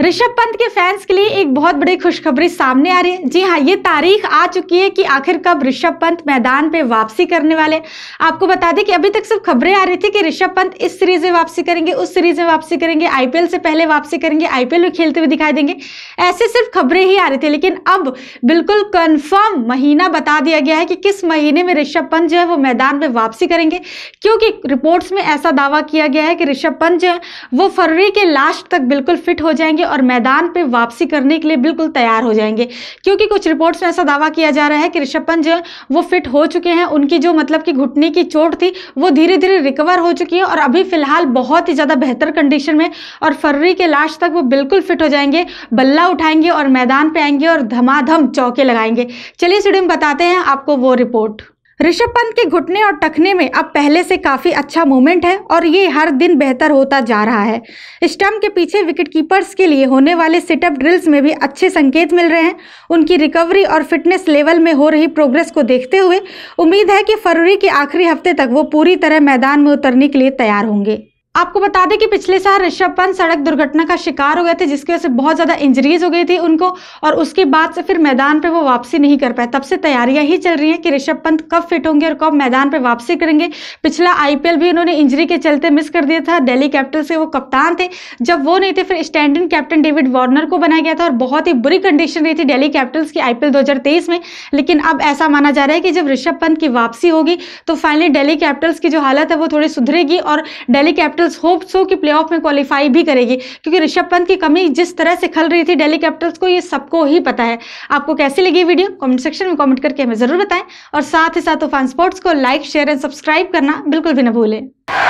ऋषभ पंत के फैंस के लिए एक बहुत बड़ी खुशखबरी सामने आ रही है जी हाँ ये तारीख आ चुकी है कि आखिर कब ऋषभ पंत मैदान पे वापसी करने वाले आपको बता दें कि अभी तक सिर्फ खबरें आ रही थी कि ऋषभ पंत इस सीरीज में वापसी करेंगे उस सीरीज में वापसी करेंगे आईपीएल से पहले वापसी करेंगे आईपीएल में खेलते हुए दिखाई देंगे ऐसे सिर्फ खबरें ही आ रही थी लेकिन अब बिल्कुल कन्फर्म महीना बता दिया गया है कि किस महीने में ऋषभ पंत जो है वो मैदान में वापसी करेंगे क्योंकि रिपोर्ट्स में ऐसा दावा किया गया है कि ऋषभ पंत जो है वो फरवरी के लास्ट तक बिल्कुल फिट हो जाएंगे जाएंगे और मैदान पे वापसी करने के लिए बिल्कुल तैयार हो जाएंगे क्योंकि कुछ रिपोर्ट्स में ऐसा दावा किया जा रहा है कि ऋषभ पंत जो वो फिट हो चुके हैं उनकी जो मतलब कि घुटने की चोट थी वो धीरे धीरे रिकवर हो चुकी है और अभी फिलहाल बहुत ही ज़्यादा बेहतर कंडीशन में और फरवरी के लास्ट तक वो बिल्कुल फिट हो जाएंगे बल्ला उठाएंगे और मैदान पर आएंगे और धमाधम चौके लगाएंगे चलिए स्टूडियो बताते हैं आपको वो रिपोर्ट ऋषभ पंत के घुटने और टखने में अब पहले से काफ़ी अच्छा मूवमेंट है और ये हर दिन बेहतर होता जा रहा है स्टम्प के पीछे विकेटकीपर्स के लिए होने वाले सिटअप ड्रिल्स में भी अच्छे संकेत मिल रहे हैं उनकी रिकवरी और फिटनेस लेवल में हो रही प्रोग्रेस को देखते हुए उम्मीद है कि फरवरी के आखिरी हफ्ते तक वो पूरी तरह मैदान में उतरने के लिए तैयार होंगे आपको बता दें कि पिछले साल ऋषभ पंत सड़क दुर्घटना का शिकार हो गए थे जिसकी वजह से बहुत ज़्यादा इंजरीज हो गई थी उनको और उसके बाद से फिर मैदान पे वो वापसी नहीं कर पाए तब से तैयारियां ही चल रही हैं कि ऋषभ पंत कब फिट होंगे और कब मैदान पे वापसी करेंगे पिछला आईपीएल भी उन्होंने इंजरी के चलते मिस कर दिया था डेली कैपिटल्स के वो कप्तान थे जब वो नहीं थे फिर स्टैंडिंग कैप्टन डेविड वार्नर को बनाया गया था और बहुत ही बुरी कंडीशन रही थी डेली कैपिटल्स की आई पी में लेकिन अब ऐसा माना जा रहा है कि जब ऋषभ पंत की वापसी होगी तो फाइनली डेली कैपिटल्स की जो हालत है वो थोड़ी सुधरेगी और Delhi capital capitals hope so कि प्लेऑफ में क्वालिफाई भी करेगी क्योंकि ऋषभ पंत की कमी जिस तरह से खल रही थी डेली कैपिटल्स को ये सबको ही पता है आपको कैसी लगी वीडियो कमेंट सेक्शन में कमेंट करके हमें जरूर बताएं और साथ ही साथ तूफान तो स्पोर्ट्स को लाइक शेयर एंड सब्सक्राइब करना बिल्कुल भी ना भूलें